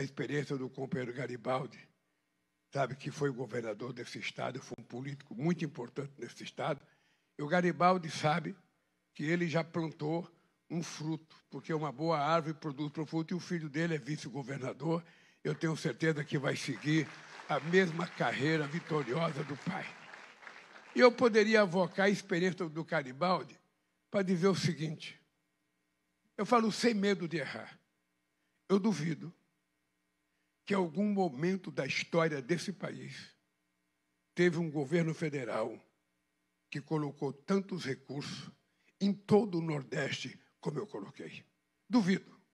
a experiência do companheiro Garibaldi, sabe, que foi governador desse estado, foi um político muito importante nesse estado. E o Garibaldi sabe que ele já plantou um fruto, porque uma boa árvore produz para o fruto, e o filho dele é vice-governador. Eu tenho certeza que vai seguir a mesma carreira vitoriosa do pai. E eu poderia avocar a experiência do Garibaldi para dizer o seguinte: eu falo sem medo de errar. Eu duvido que em algum momento da história desse país teve um governo federal que colocou tantos recursos em todo o Nordeste como eu coloquei. Duvido.